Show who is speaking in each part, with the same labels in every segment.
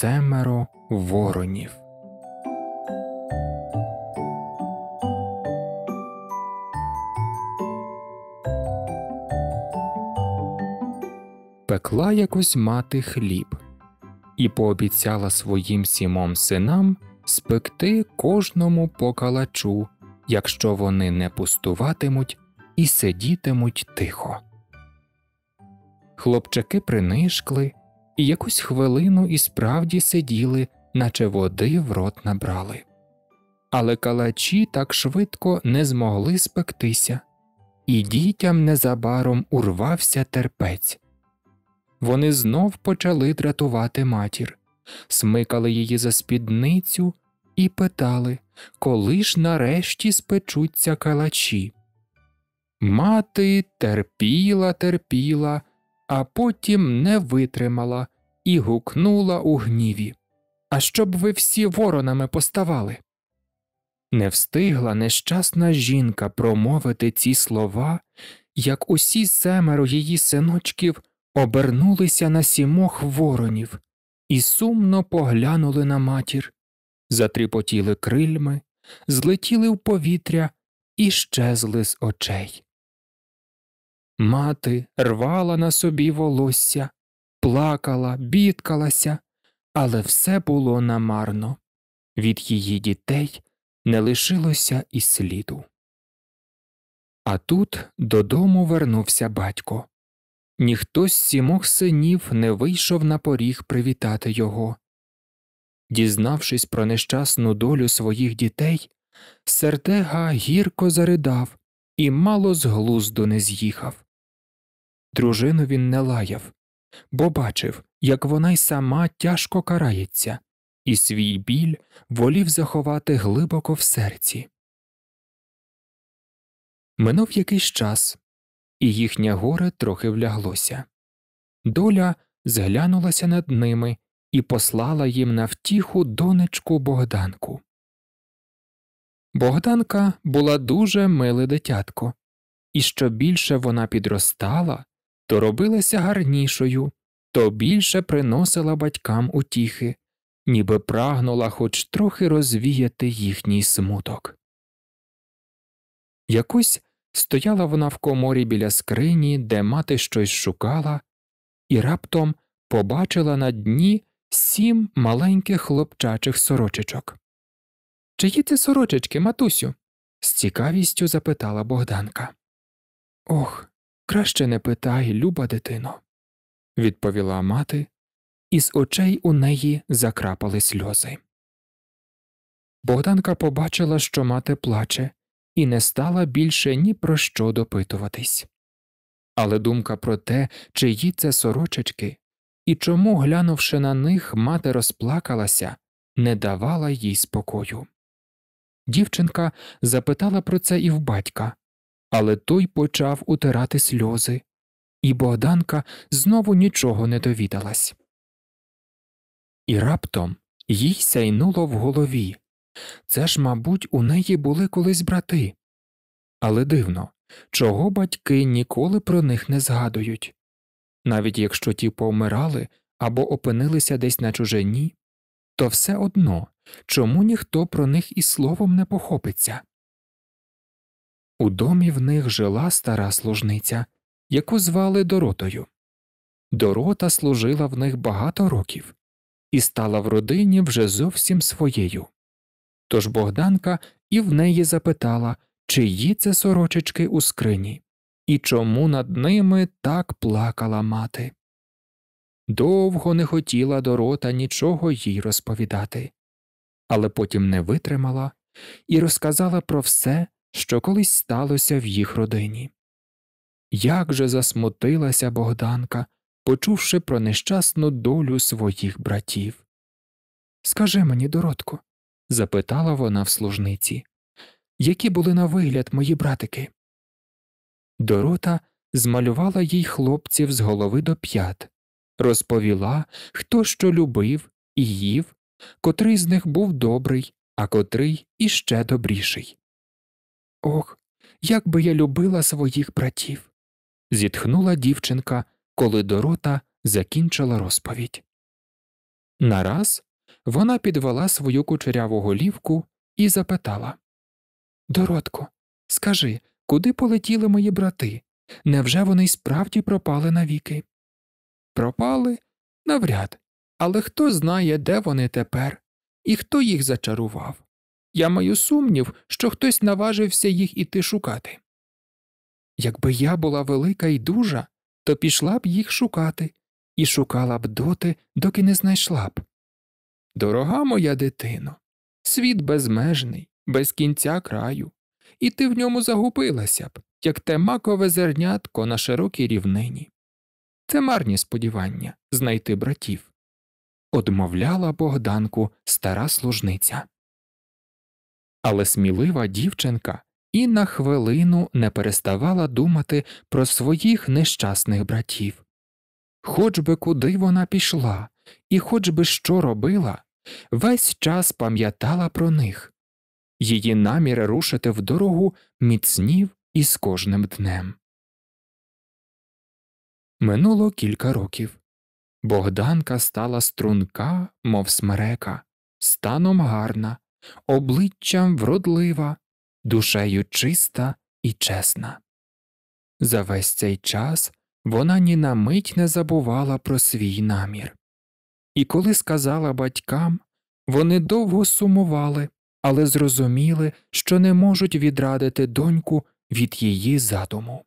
Speaker 1: семеро воронів. Пекла якось мати хліб і пообіцяла своїм сімом синам спекти кожному по калачу, якщо вони не пустуватимуть і сидітимуть тихо. Хлопчаки принишкли, і якусь хвилину і справді сиділи, наче води в рот набрали. Але калачі так швидко не змогли спектися, і дітям незабаром урвався терпець. Вони знов почали дратувати матір, смикали її за спідницю і питали, коли ж нарешті спечуться калачі. Мати терпіла, терпіла, а потім не витримала і гукнула у гніві. А щоб ви всі воронами поставали. Не встигла нещасна жінка промовити ці слова, як усі семеро її синочків обернулися на сімох воронів і сумно поглянули на матір, затріпотіли крильми, злетіли в повітря і щезли з очей. Мати рвала на собі волосся, плакала, бідкалася, але все було намарно. Від її дітей не лишилося і сліду. А тут додому вернувся батько. Ніхто з сімох синів не вийшов на поріг привітати його. Дізнавшись про нещасну долю своїх дітей, Сертега гірко заридав і мало з глузду не з'їхав. Дружину він не лаяв, бо бачив, як вона й сама тяжко карається, і свій біль волів заховати глибоко в серці. Минув якийсь час, і їхнє горе трохи вляглося. Доля зглянулася над ними і послала їм на втіху донечку Богданку. Богданка була дуже миле дитятко, і що більше вона підростала, то робилася гарнішою, то більше приносила батькам утіхи, ніби прагнула хоч трохи розвіяти їхній смуток. Якось стояла вона в коморі біля скрині, де мати щось шукала, і раптом побачила на дні сім маленьких хлопчачих сорочечок. Чиї це сорочечки, матусю? з цікавістю запитала Богданка. Ох, Краще не питай, люба дитино, відповіла мати, і з очей у неї закрапали сльози. Богданка побачила, що мати плаче, і не стала більше ні про що допитуватись. Але думка про те, чиї це сорочечки, і чому, глянувши на них, мати розплакалася, не давала їй спокою. Дівчинка запитала про це і в батька, але той почав утирати сльози, і Богданка знову нічого не довідалась. І раптом їй сяйнуло в голові це ж, мабуть, у неї були колись брати. Але дивно, чого батьки ніколи про них не згадують. Навіть якщо ті повмирали або опинилися десь на чужині, то все одно чому ніхто про них і словом не похопиться. У домі в них жила стара служниця, яку звали Доротою. Дорота служила в них багато років і стала в родині вже зовсім своєю. Тож Богданка і в неї запитала, чиї це сорочечки у скрині, і чому над ними так плакала мати. Довго не хотіла Дорота нічого їй розповідати, але потім не витримала і розказала про все, що колись сталося в їх родині. Як же засмутилася Богданка, почувши про нещасну долю своїх братів. Скажи мені, доротко, запитала вона в служниці, які були на вигляд мої братики? Дорота змалювала їй хлопців з голови до п'ят, розповіла, хто що любив і їв, котрий з них був добрий, а котрий іще добріший. Ох, як би я любила своїх братів. зітхнула дівчинка, коли Дорота закінчила розповідь. Нараз вона підвела свою кучеряву голівку і запитала Доротко, скажи, куди полетіли мої брати? Невже вони й справді пропали навіки? Пропали навряд, але хто знає, де вони тепер і хто їх зачарував. Я маю сумнів, що хтось наважився їх іти шукати. Якби я була велика і дужа, то пішла б їх шукати і шукала б доти, доки не знайшла б. Дорога моя дитино, світ безмежний, без кінця краю, і ти в ньому загубилася б, як те макове зернятко на широкій рівнині. Це марні сподівання знайти братів. Одмовляла Богданку стара служниця але смілива дівчинка і на хвилину не переставала думати про своїх нещасних братів. Хоч би куди вона пішла, і хоч би що робила, весь час пам'ятала про них. Її намір рушити в дорогу міцнів із кожним днем. Минуло кілька років. Богданка стала струнка, мов смерека, станом гарна, обличчям вродлива, душею чиста і чесна. За весь цей час вона ні на мить не забувала про свій намір. І коли сказала батькам, вони довго сумували, але зрозуміли, що не можуть відрадити доньку від її задуму.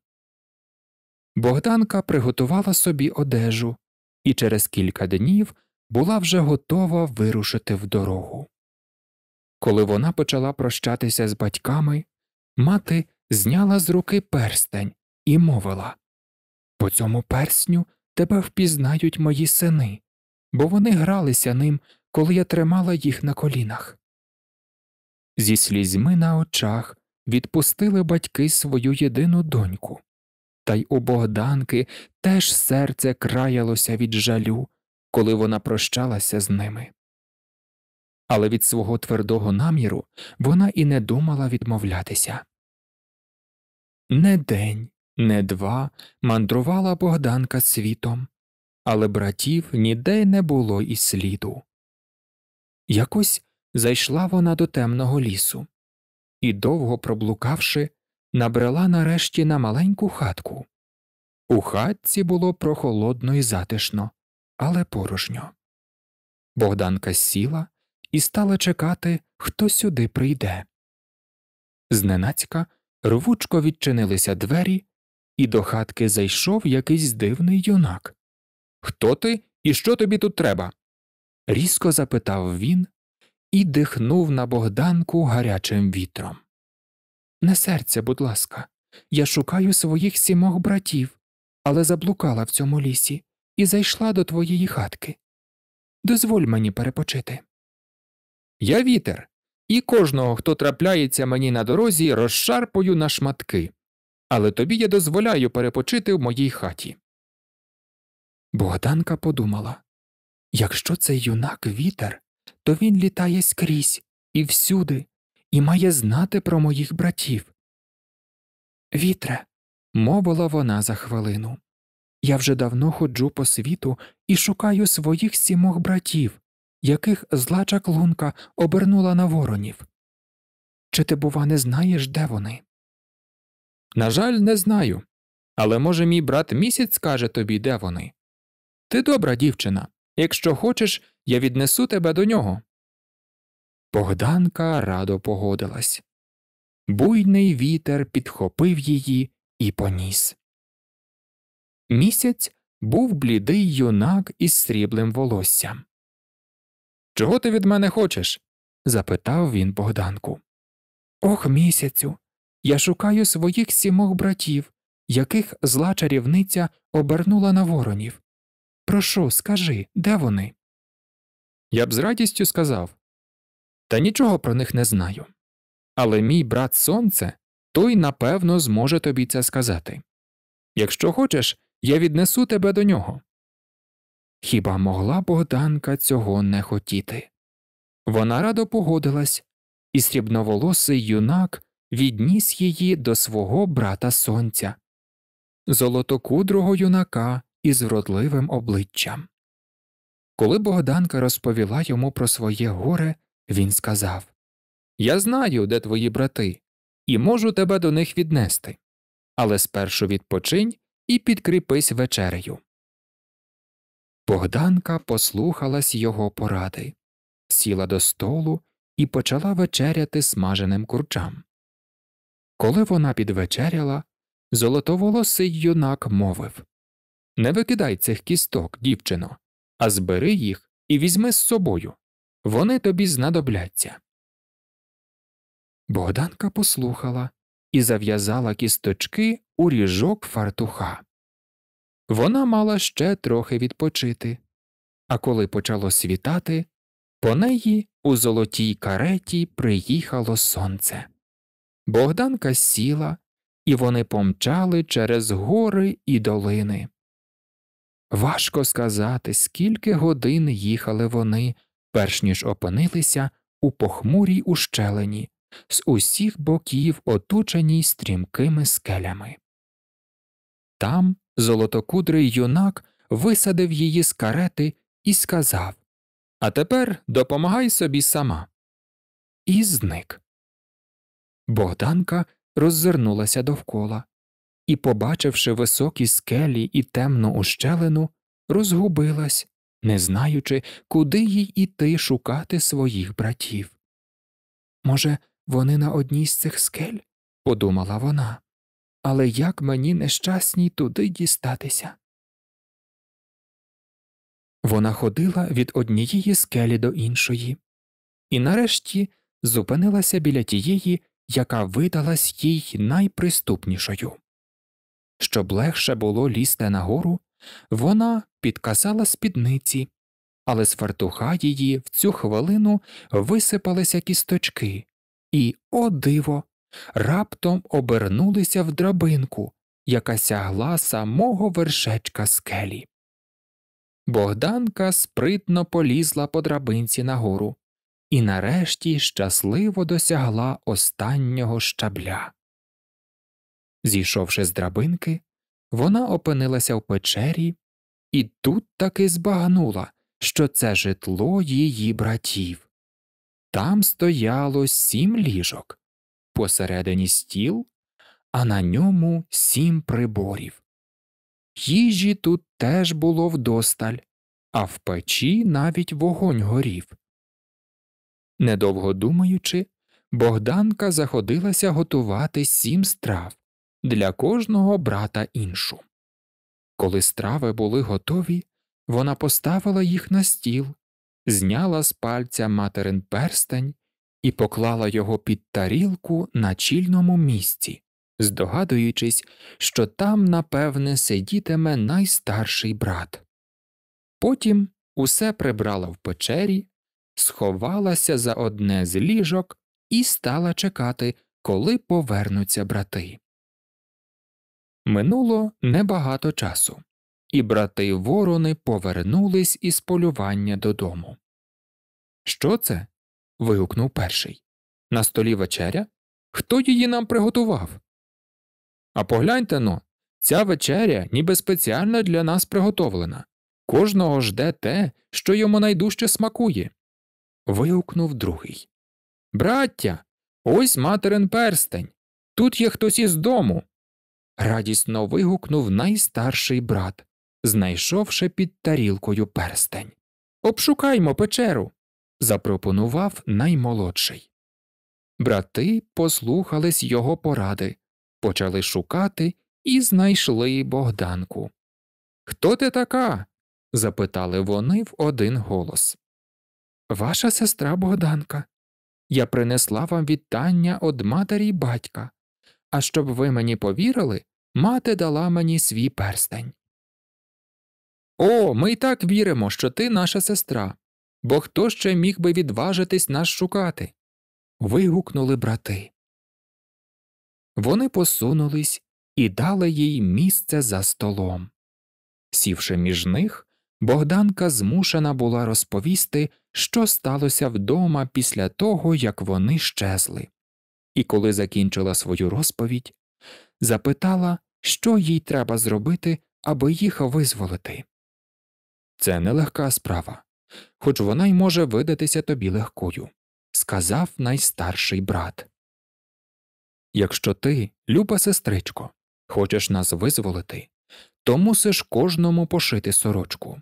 Speaker 1: Богданка приготувала собі одежу і через кілька днів була вже готова вирушити в дорогу. Коли вона почала прощатися з батьками, мати зняла з руки перстень і мовила По цьому персню тебе впізнають мої сини, бо вони гралися ним, коли я тримала їх на колінах. Зі слізьми на очах відпустили батьки свою єдину доньку, та й у Богданки теж серце краялося від жалю, коли вона прощалася з ними але від свого твердого наміру вона і не думала відмовлятися. Не день, не два мандрувала Богданка світом, але братів ніде не було і сліду. Якось зайшла вона до темного лісу і, довго проблукавши, набрела нарешті на маленьку хатку. У хатці було прохолодно і затишно, але порожньо. Богданка сіла і стала чекати, хто сюди прийде. Зненацька рвучко відчинилися двері, і до хатки зайшов якийсь дивний юнак. Хто ти і що тобі тут треба? різко запитав він і дихнув на богданку гарячим вітром. Не серця, будь ласка, я шукаю своїх сімох братів, але заблукала в цьому лісі і зайшла до твоєї хатки. Дозволь мені перепочити. Я вітер, і кожного, хто трапляється мені на дорозі, розшарпую на шматки, але тобі я дозволяю перепочити в моїй хаті. Богданка подумала якщо цей юнак вітер, то він літає скрізь і всюди і має знати про моїх братів. Вітре, мовила вона за хвилину. Я вже давно ходжу по світу і шукаю своїх сімох братів яких зла чаклунка обернула на воронів. Чи ти, бува, не знаєш, де вони? На жаль, не знаю. Але може мій брат місяць скаже тобі, де вони. Ти добра дівчина. Якщо хочеш, я віднесу тебе до нього. Богданка радо погодилась. Буйний вітер підхопив її і поніс. Місяць був блідий юнак із сріблим волоссям. Чого ти від мене хочеш? запитав він Богданку. Ох, місяцю. Я шукаю своїх сімох братів, яких зла чарівниця обернула на воронів. Прошу, скажи, де вони? Я б з радістю сказав та нічого про них не знаю. Але мій брат сонце, той напевно зможе тобі це сказати. Якщо хочеш, я віднесу тебе до нього. Хіба могла богданка цього не хотіти? Вона радо погодилась, і срібноволосий юнак відніс її до свого брата сонця, золотокудрого юнака із вродливим обличчям. Коли богданка розповіла йому про своє горе, він сказав Я знаю, де твої брати, і можу тебе до них віднести. Але спершу відпочинь і підкріпись вечерею. Богданка послухалась його поради, сіла до столу і почала вечеряти смаженим курчам. Коли вона підвечеряла, золотоволосий юнак мовив Не викидай цих кісток, дівчино, а збери їх і візьми з собою. Вони тобі знадобляться. Богданка послухала і зав'язала кісточки у ріжок фартуха вона мала ще трохи відпочити, а коли почало світати, по неї у золотій кареті приїхало сонце. Богданка сіла, і вони помчали через гори і долини. Важко сказати, скільки годин їхали вони, перш ніж опинилися у похмурій ущелині, з усіх боків оточеній стрімкими скелями. Там Золотокудрий юнак висадив її з карети і сказав А тепер допомагай собі сама. І зник. Богданка роззирнулася довкола і, побачивши високі скелі і темну ущелину, розгубилась, не знаючи, куди їй іти шукати своїх братів. Може, вони на одній з цих скель? подумала вона але як мені нещасній туди дістатися? Вона ходила від однієї скелі до іншої, і нарешті зупинилася біля тієї, яка видалась їй найприступнішою. Щоб легше було лізти нагору, вона підказала спідниці, але з фартуха її в цю хвилину висипалися кісточки, і, о диво, раптом обернулися в драбинку, яка сягла самого вершечка скелі. Богданка спритно полізла по драбинці нагору і нарешті щасливо досягла останнього щабля. Зійшовши з драбинки, вона опинилася в печері і тут таки збагнула, що це житло її братів. Там стояло сім ліжок, посередині стіл, а на ньому сім приборів. Їжі тут теж було вдосталь, а в печі навіть вогонь горів. Недовго думаючи, Богданка заходилася готувати сім страв для кожного брата іншу. Коли страви були готові, вона поставила їх на стіл, зняла з пальця материн перстень і поклала його під тарілку на чільному місці, здогадуючись, що там, напевне, сидітиме найстарший брат. Потім усе прибрала в печері, сховалася за одне з ліжок і стала чекати, коли повернуться брати. Минуло небагато часу, і брати ворони повернулись із полювання додому. Що це? вигукнув перший. На столі вечеря? Хто її нам приготував? А погляньте но, ця вечеря ніби спеціально для нас приготовлена. Кожного жде те, що йому найдужче смакує. Вигукнув другий. Браття, ось материн перстень. Тут є хтось із дому. Радісно вигукнув найстарший брат, знайшовши під тарілкою перстень. Обшукаймо печеру запропонував наймолодший. Брати послухались його поради, почали шукати і знайшли Богданку. Хто ти така? запитали вони в один голос. Ваша сестра Богданка. Я принесла вам вітання од матері й батька. А щоб ви мені повірили, мати дала мені свій перстень. О, ми й так віримо, що ти наша сестра бо хто ще міг би відважитись нас шукати? Вигукнули брати. Вони посунулись і дали їй місце за столом. Сівши між них, Богданка змушена була розповісти, що сталося вдома після того, як вони щезли. І коли закінчила свою розповідь, запитала, що їй треба зробити, аби їх визволити. Це нелегка справа, хоч вона й може видатися тобі легкою, сказав найстарший брат. Якщо ти, люба сестричко, хочеш нас визволити, то мусиш кожному пошити сорочку.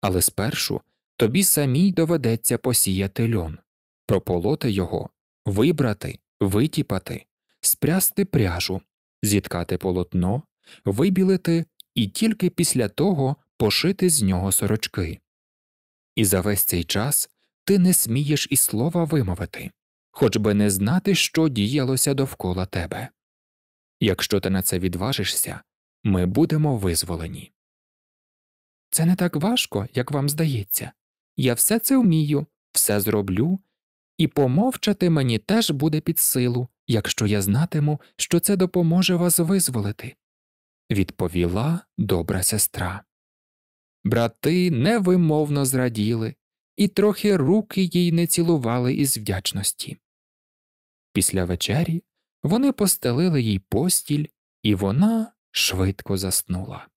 Speaker 1: Але спершу тобі самій доведеться посіяти льон, прополоти його, вибрати, витіпати, спрясти пряжу, зіткати полотно, вибілити і тільки після того пошити з нього сорочки і за весь цей час ти не смієш і слова вимовити, хоч би не знати, що діялося довкола тебе. Якщо ти на це відважишся, ми будемо визволені. Це не так важко, як вам здається. Я все це вмію, все зроблю, і помовчати мені теж буде під силу, якщо я знатиму, що це допоможе вас визволити, відповіла добра сестра. Брати невимовно зраділи і трохи руки їй не цілували із вдячності. Після вечері вони постелили їй постіль, і вона швидко заснула.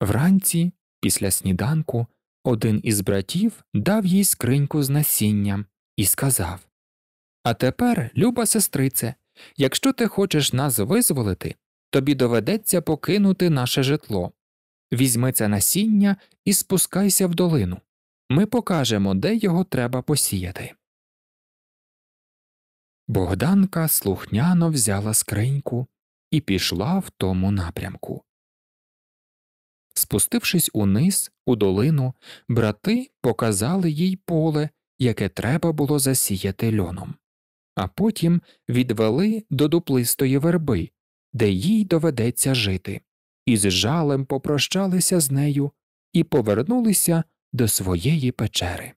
Speaker 1: Вранці, після сніданку, один із братів дав їй скриньку з насінням і сказав А тепер, люба сестрице, якщо ти хочеш нас визволити, тобі доведеться покинути наше житло. Візьми це насіння і спускайся в долину. Ми покажемо, де його треба посіяти. Богданка слухняно взяла скриньку і пішла в тому напрямку. Спустившись униз, у долину, брати показали їй поле, яке треба було засіяти льоном, а потім відвели до дуплистої верби, де їй доведеться жити, і з жалем попрощалися з нею і повернулися до своєї печери.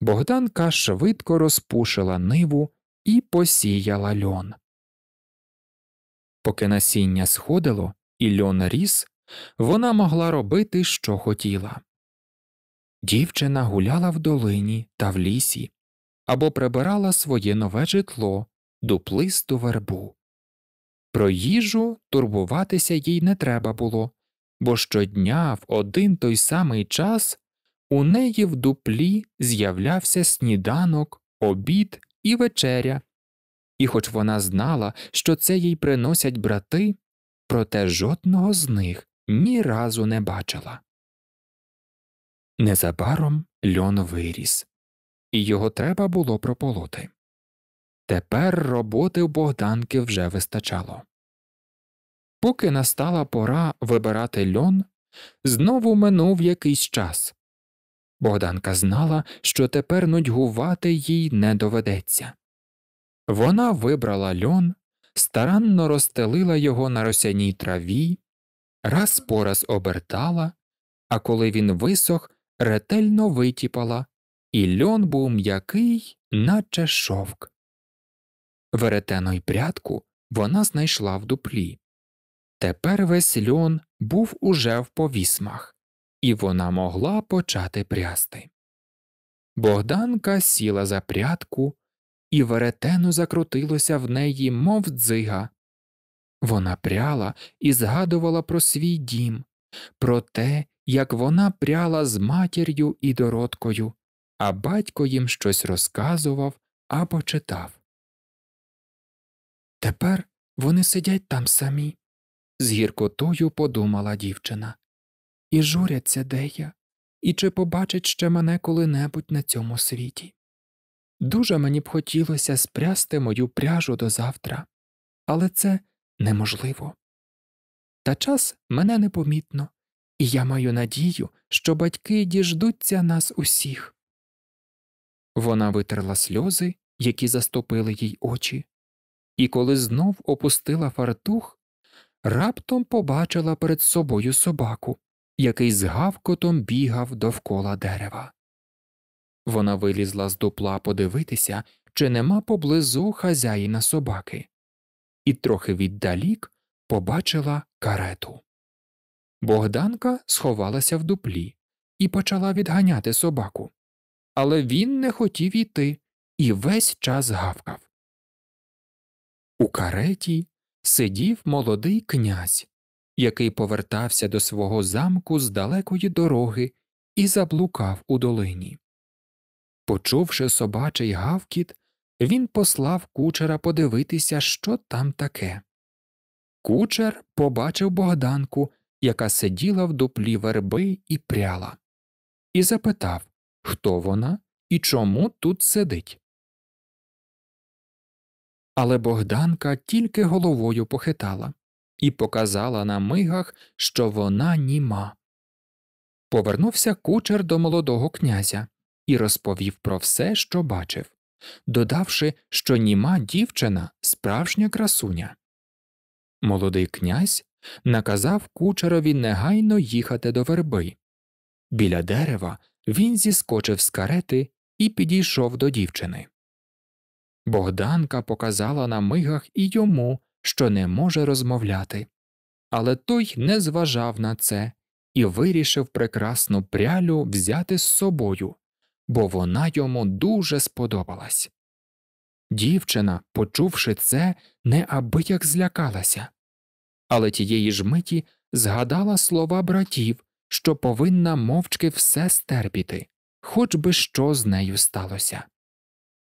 Speaker 1: Богданка швидко розпушила ниву і посіяла льон. Поки насіння сходило і льон ріс, вона могла робити, що хотіла. Дівчина гуляла в долині та в лісі або прибирала своє нове житло дуплисту вербу. Про їжу турбуватися їй не треба було, бо щодня в один той самий час у неї в дуплі з'являвся сніданок, обід і вечеря. І хоч вона знала, що це їй приносять брати, проте жодного з них ні разу не бачила. Незабаром льон виріс, і його треба було прополоти. Тепер роботи в Богданки вже вистачало. Поки настала пора вибирати льон, знову минув якийсь час. Богданка знала, що тепер нудьгувати їй не доведеться. Вона вибрала льон, старанно розстелила його на росяній траві, раз по раз обертала, а коли він висох, ретельно витіпала, і льон був м'який, наче шовк. Веретено й прядку вона знайшла в дуплі. Тепер весь льон був уже в повісмах, і вона могла почати прясти. Богданка сіла за прядку, і веретено закрутилося в неї, мов дзига. Вона пряла і згадувала про свій дім, про те, як вона пряла з матір'ю і дородкою, а батько їм щось розказував або читав. Тепер вони сидять там самі, з гіркотою подумала дівчина. І журяться, де я, і чи побачить ще мене коли-небудь на цьому світі. Дуже мені б хотілося спрясти мою пряжу до завтра, але це неможливо. Та час мене непомітно, і я маю надію, що батьки діждуться нас усіх. Вона витерла сльози, які заступили їй очі, і коли знов опустила фартух, раптом побачила перед собою собаку, який з гавкотом бігав довкола дерева. Вона вилізла з дупла подивитися, чи нема поблизу хазяїна собаки, і трохи віддалік побачила карету. Богданка сховалася в дуплі і почала відганяти собаку, але він не хотів іти і весь час гавкав. У кареті сидів молодий князь, який повертався до свого замку з далекої дороги і заблукав у долині. Почувши собачий гавкіт, він послав кучера подивитися, що там таке. Кучер побачив богданку, яка сиділа в дуплі верби і пряла, і запитав, хто вона і чому тут сидить але Богданка тільки головою похитала і показала на мигах, що вона німа. Повернувся кучер до молодого князя і розповів про все, що бачив, додавши, що німа дівчина справжня красуня. Молодий князь наказав кучерові негайно їхати до верби. Біля дерева він зіскочив з карети і підійшов до дівчини. Богданка показала на мигах і йому, що не може розмовляти. Але той не зважав на це і вирішив прекрасну прялю взяти з собою, бо вона йому дуже сподобалась. Дівчина, почувши це, неабияк злякалася, але тієї ж миті згадала слова братів, що повинна мовчки все стерпіти, хоч би що з нею сталося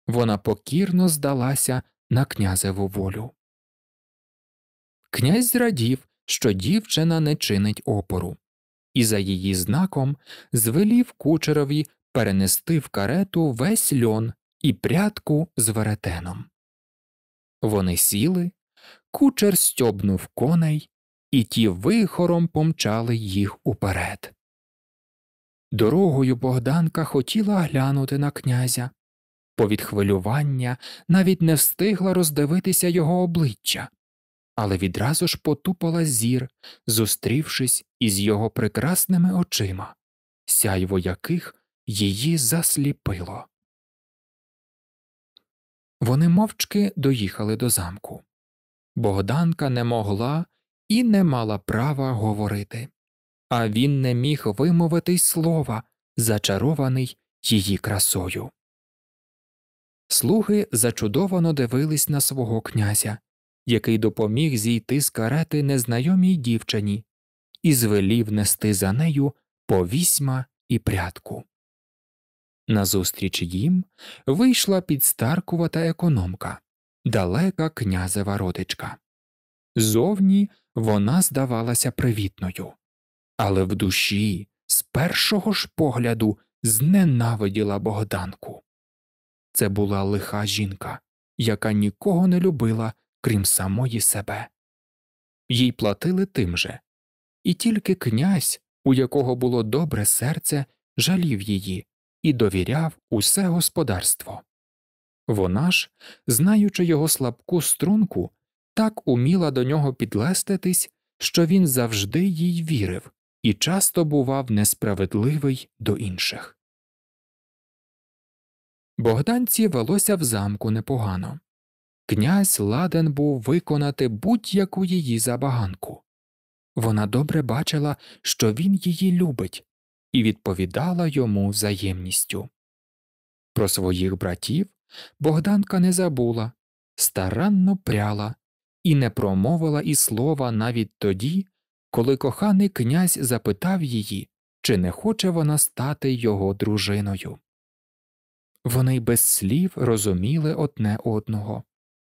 Speaker 1: вона покірно здалася на князеву волю. Князь зрадів, що дівчина не чинить опору, і за її знаком звелів кучерові перенести в карету весь льон і прятку з веретеном. Вони сіли, кучер стьобнув коней, і ті вихором помчали їх уперед. Дорогою Богданка хотіла глянути на князя, Повід хвилювання навіть не встигла роздивитися його обличчя, але відразу ж потупала зір, зустрівшись із його прекрасними очима, сяйво яких її засліпило. Вони мовчки доїхали до замку. Богданка не могла і не мала права говорити, а він не міг вимовити й слова, зачарований її красою слуги зачудовано дивились на свого князя, який допоміг зійти з карети незнайомій дівчині, і звелів нести за нею повісьма і прядку. Назустріч їм вийшла підстаркувата економка, далека князева родичка. Зовні вона здавалася привітною, але в душі з першого ж погляду зненавиділа Богданку. Це була лиха жінка, яка нікого не любила, крім самої себе. Їй платили тим же. І тільки князь, у якого було добре серце, жалів її і довіряв усе господарство. Вона ж, знаючи його слабку струнку, так уміла до нього підлеститись, що він завжди їй вірив і часто бував несправедливий до інших. Богданці велося в замку непогано. Князь ладен був виконати будь-яку її забаганку. Вона добре бачила, що він її любить, і відповідала йому взаємністю. Про своїх братів Богданка не забула, старанно пряла і не промовила і слова навіть тоді, коли коханий князь запитав її, чи не хоче вона стати його дружиною. Вони без слів розуміли одне одного,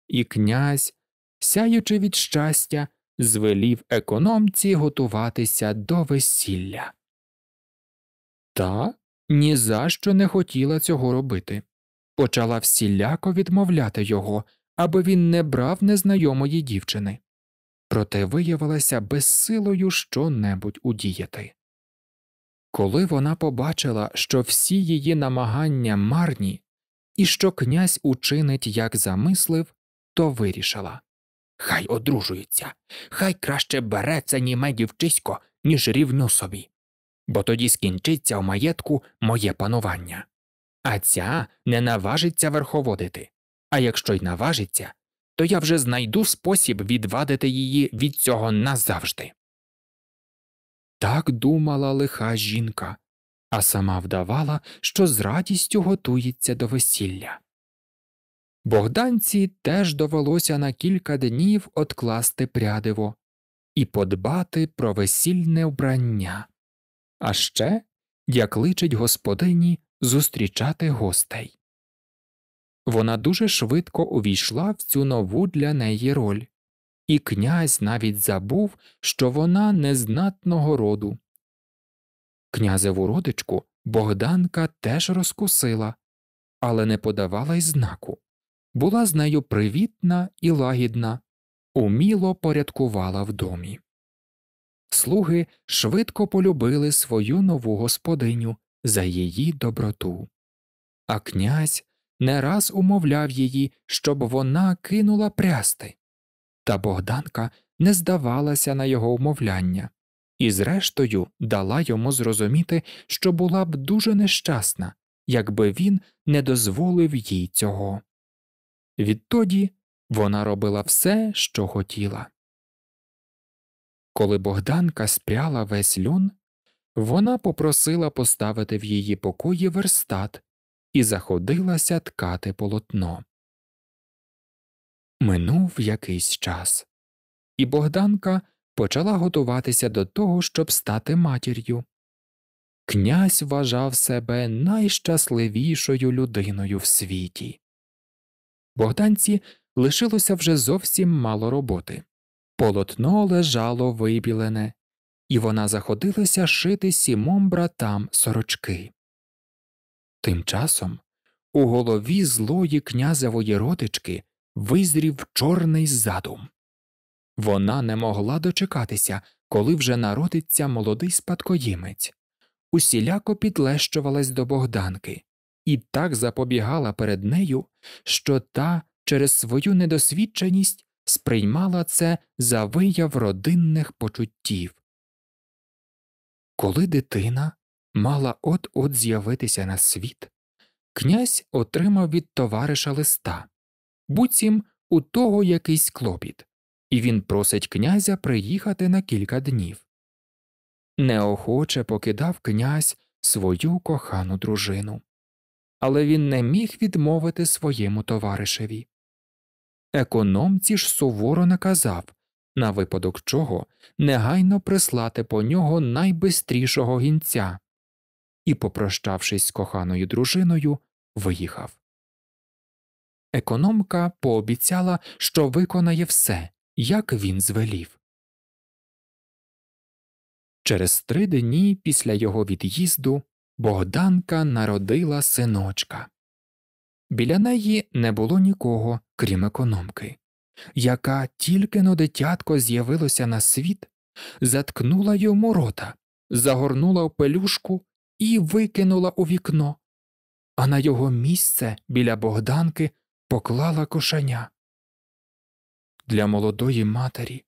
Speaker 1: і князь, сяючи від щастя, звелів економці готуватися до весілля. Та ні за що не хотіла цього робити, почала всіляко відмовляти його, аби він не брав незнайомої дівчини, проте виявилася безсилою що небудь удіяти. Коли вона побачила, що всі її намагання марні і що князь учинить, як замислив, то вирішила Хай одружується, хай краще бере це німе дівчисько, ніж рівну собі, бо тоді скінчиться в маєтку моє панування. А ця не наважиться верховодити. А якщо й наважиться, то я вже знайду спосіб відвадити її від цього назавжди. Так думала лиха жінка, а сама вдавала, що з радістю готується до весілля. Богданці теж довелося на кілька днів откласти прядиво і подбати про весільне вбрання, а ще як личить господині зустрічати гостей. Вона дуже швидко увійшла в цю нову для неї роль і князь навіть забув, що вона незнатного роду. Князеву родичку Богданка теж розкусила, але не подавала й знаку. Була з нею привітна і лагідна, уміло порядкувала в домі. Слуги швидко полюбили свою нову господиню за її доброту, а князь не раз умовляв її, щоб вона кинула прясти, та Богданка не здавалася на його умовляння і, зрештою, дала йому зрозуміти, що була б дуже нещасна, якби він не дозволив їй цього. Відтоді вона робила все, що хотіла. Коли Богданка спряла весь льон, вона попросила поставити в її покої верстат і заходилася ткати полотно. Минув якийсь час, і Богданка почала готуватися до того, щоб стати матір'ю. Князь вважав себе найщасливішою людиною в світі. Богданці лишилося вже зовсім мало роботи. Полотно лежало вибілене, і вона заходилася шити сімом братам сорочки. Тим часом у голові злої князевої родички визрів чорний задум. Вона не могла дочекатися, коли вже народиться молодий спадкоємець, усіляко підлещувалась до богданки і так запобігала перед нею, що та через свою недосвідченість сприймала це за вияв родинних почуттів. Коли дитина мала от от з'явитися на світ, князь отримав від товариша листа, буцім у того якийсь клопіт, і він просить князя приїхати на кілька днів. Неохоче покидав князь свою кохану дружину, але він не міг відмовити своєму товаришеві. Економці ж суворо наказав, на випадок чого негайно прислати по нього найбистрішого гінця і, попрощавшись з коханою дружиною, виїхав. Економка пообіцяла, що виконає все, як він звелів. Через три дні після його від'їзду Богданка народила синочка. Біля неї не було нікого, крім економки, яка тільки но дитятко з'явилося на світ, заткнула йому рота, загорнула в пелюшку і викинула у вікно, а на його місце біля Богданки поклала кошеня. Для молодої матері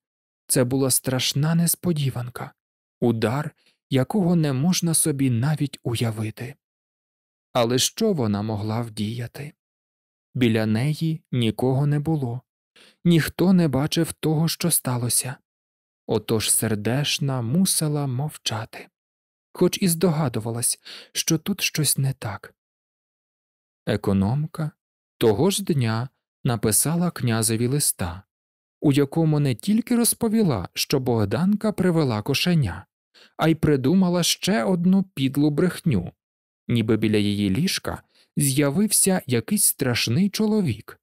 Speaker 1: це була страшна несподіванка, удар, якого не можна собі навіть уявити. Але що вона могла вдіяти? Біля неї нікого не було, ніхто не бачив того, що сталося. Отож сердешна мусила мовчати, хоч і здогадувалась, що тут щось не так. Економка того ж дня написала князеві листа, у якому не тільки розповіла, що Богданка привела кошеня, а й придумала ще одну підлу брехню, ніби біля її ліжка з'явився якийсь страшний чоловік,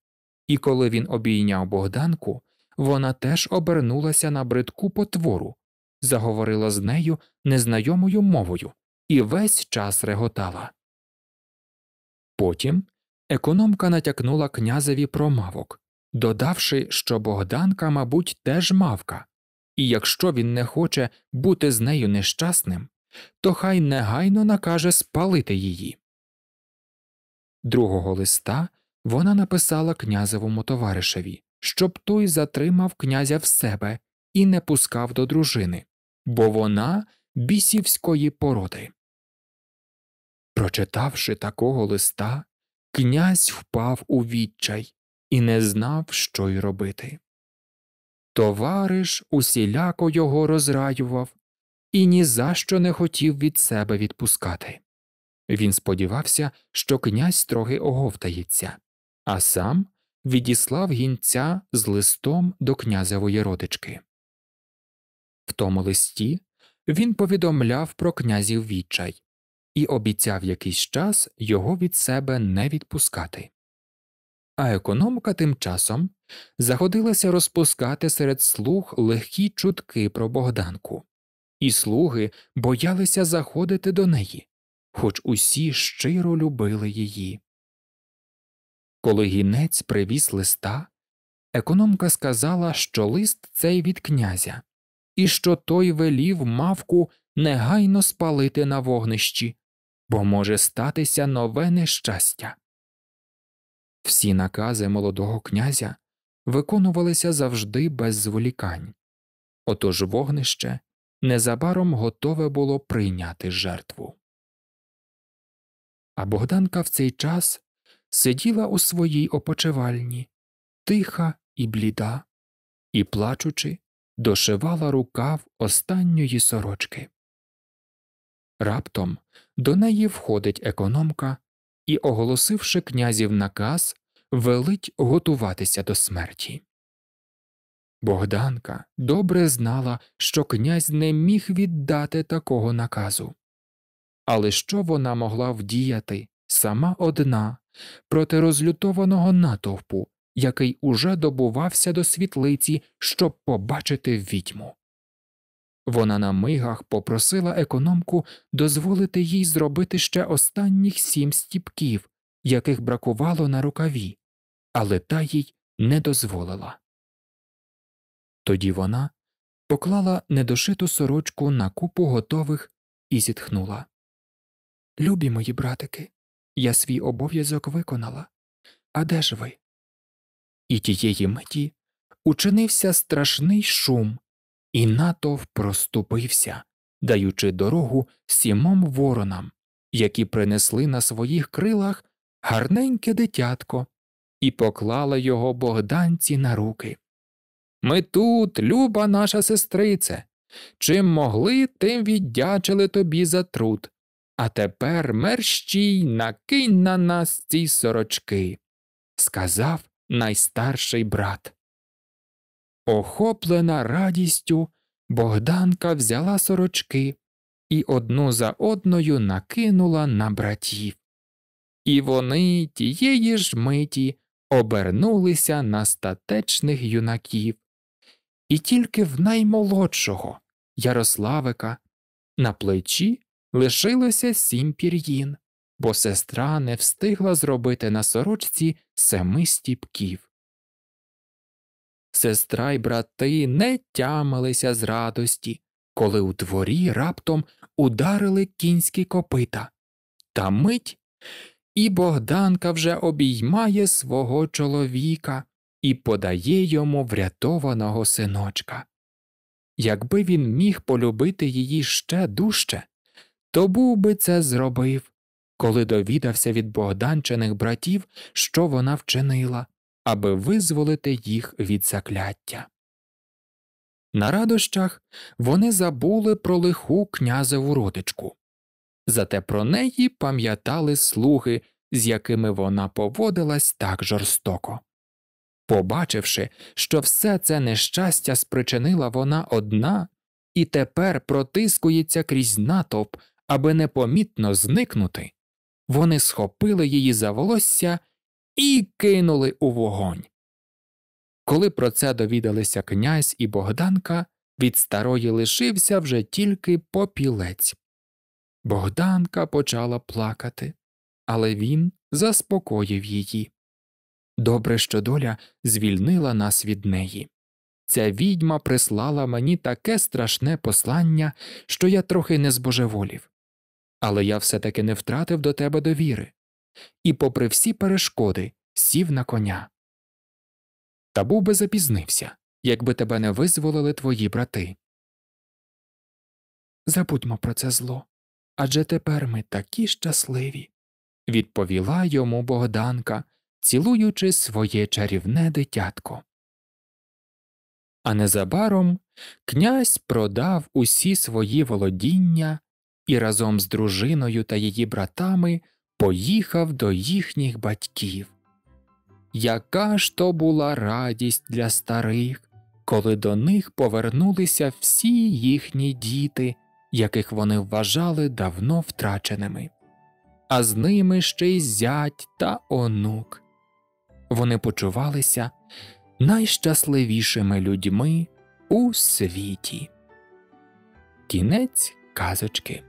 Speaker 1: і коли він обійняв Богданку, вона теж обернулася на бритку потвору, заговорила з нею незнайомою мовою і весь час реготала. Потім Економка натякнула князеві про мавок, додавши, що богданка, мабуть, теж мавка, і якщо він не хоче бути з нею нещасним, то хай негайно накаже спалити її. Другого листа вона написала князевому товаришеві, щоб той затримав князя в себе і не пускав до дружини, бо вона бісівської породи. Прочитавши такого листа, Князь впав у відчай і не знав, що й робити. Товариш усіляко його розраював і ні за що не хотів від себе відпускати. Він сподівався, що князь трохи оговтається, а сам відіслав гінця з листом до князевої родички. В тому листі він повідомляв про князів відчай, і обіцяв якийсь час його від себе не відпускати. А економка тим часом заходилася розпускати серед слуг легкі чутки про Богданку, і слуги боялися заходити до неї, хоч усі щиро любили її. Коли гінець привіз листа, економка сказала, що лист цей від князя, і що той велів мавку негайно спалити на вогнищі, бо може статися нове нещастя. Всі накази молодого князя виконувалися завжди без зволікань, отож вогнище незабаром готове було прийняти жертву. А Богданка в цей час сиділа у своїй опочивальні, тиха і бліда, і, плачучи, дошивала рукав останньої сорочки. Раптом до неї входить економка і, оголосивши князів наказ, велить готуватися до смерті. Богданка добре знала, що князь не міг віддати такого наказу. Але що вона могла вдіяти сама одна проти розлютованого натовпу, який уже добувався до світлиці, щоб побачити відьму? Вона на мигах попросила економку дозволити їй зробити ще останніх сім стіпків, яких бракувало на рукаві, але та їй не дозволила. Тоді вона поклала недошиту сорочку на купу готових і зітхнула. Любі мої братики, я свій обов'язок виконала. А де ж ви? І тієї миті учинився страшний шум і натовп проступився, даючи дорогу сімом воронам, які принесли на своїх крилах гарненьке дитятко і поклала його богданці на руки. Ми тут, люба наша сестрице. Чим могли, тим віддячили тобі за труд. А тепер мерщій накинь на нас ці сорочки, сказав найстарший брат. Охоплена радістю, Богданка взяла сорочки і одну за одною накинула на братів. І вони тієї ж миті обернулися на статечних юнаків. І тільки в наймолодшого Ярославика на плечі лишилося сім пір'їн, бо сестра не встигла зробити на сорочці семи стіпків сестра й брати не тямилися з радості, коли у дворі раптом ударили кінські копита. Та мить і Богданка вже обіймає свого чоловіка і подає йому врятованого синочка. Якби він міг полюбити її ще дужче, то був би це зробив, коли довідався від Богданчиних братів, що вона вчинила аби визволити їх від закляття. На радощах вони забули про лиху князеву родичку, зате про неї пам'ятали слуги, з якими вона поводилась так жорстоко. Побачивши, що все це нещастя спричинила вона одна і тепер протискується крізь натовп, аби непомітно зникнути, вони схопили її за волосся і кинули у вогонь. Коли про це довідалися князь і Богданка, від старої лишився вже тільки попілець. Богданка почала плакати, але він заспокоїв її. Добре, що доля звільнила нас від неї. Ця відьма прислала мені таке страшне послання, що я трохи не збожеволів. Але я все таки не втратив до тебе довіри і, попри всі перешкоди, сів на коня. Та був би запізнився, якби тебе не визволили твої брати. Забудьмо про це зло адже тепер ми такі щасливі, відповіла йому Богданка, цілуючи своє чарівне дитятко. А незабаром князь продав усі свої володіння і разом з дружиною та її братами поїхав до їхніх батьків. Яка ж то була радість для старих, коли до них повернулися всі їхні діти, яких вони вважали давно втраченими, а з ними ще й зять та онук. Вони почувалися найщасливішими людьми у світі. Кінець казочки.